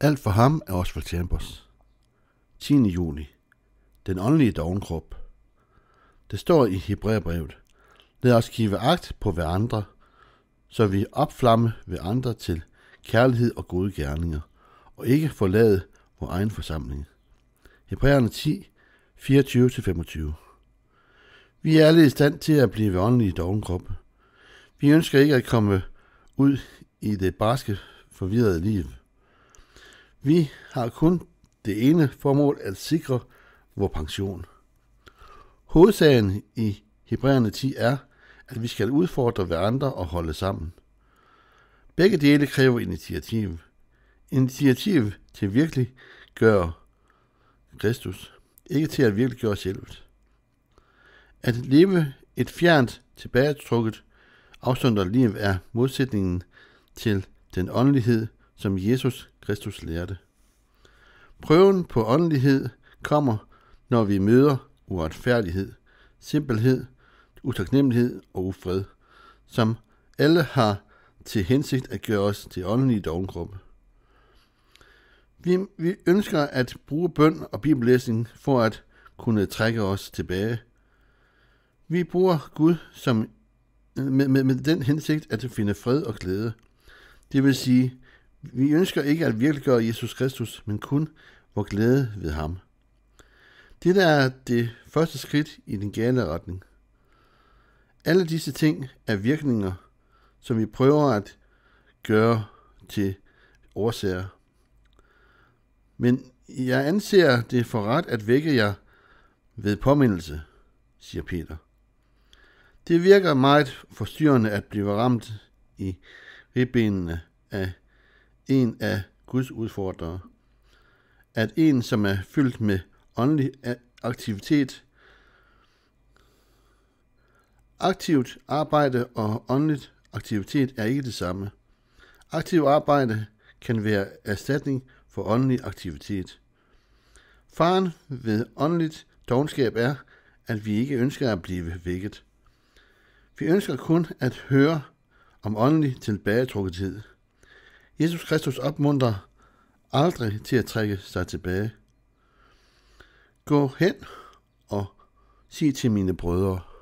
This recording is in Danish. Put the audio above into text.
Alt for ham er for Chambers. 10. juni. Den åndelige dogenkrop. Det står i Hebræerbrevet. Lad os give agt på hverandre, så vi opflamme ved andre til kærlighed og gode gerninger, og ikke forlade vores egen forsamling. Hebræerne 10, 24-25 Vi er alle i stand til at blive åndelige dogenkroppe. Vi ønsker ikke at komme ud i det barske, forvirrede liv. Vi har kun det ene formål at sikre vores pension. Hovedsagen i Hebræerne 10 er, at vi skal udfordre hverandre og holde sammen. Begge dele kræver initiativ. Initiativ til virkelig gøre Kristus, ikke til at virkelig gøre selv. At leve et fjernt, tilbagetrukket, afsondret liv er modsætningen til den åndelighed, som Jesus Kristus lærte. Prøven på åndelighed kommer, når vi møder uretfærdighed, simpelhed, utaknemmelighed og ufred, som alle har til hensigt at gøre os til åndelige dogengruppe. Vi, vi ønsker at bruge bøn og bibellæsning for at kunne trække os tilbage. Vi bruger Gud som, med, med, med den hensigt at finde fred og glæde. Det vil sige, vi ønsker ikke at virkeliggøre Jesus Kristus, men kun vor glæde ved ham. Dette er det første skridt i den gale retning. Alle disse ting er virkninger, som vi prøver at gøre til årsager. Men jeg anser det for ret at vække jer ved påmindelse, siger Peter. Det virker meget forstyrrende at blive ramt i ribbenene af en af Guds udfordrere. At en, som er fyldt med åndelig aktivitet, aktivt arbejde og åndeligt aktivitet er ikke det samme. Aktiv arbejde kan være erstatning for åndelig aktivitet. Faren ved åndeligt dogenskab er, at vi ikke ønsker at blive vækket. Vi ønsker kun at høre om åndelig tid. Jesus Kristus opmuntrer aldrig til at trække sig tilbage. Gå hen og sig til mine brødre,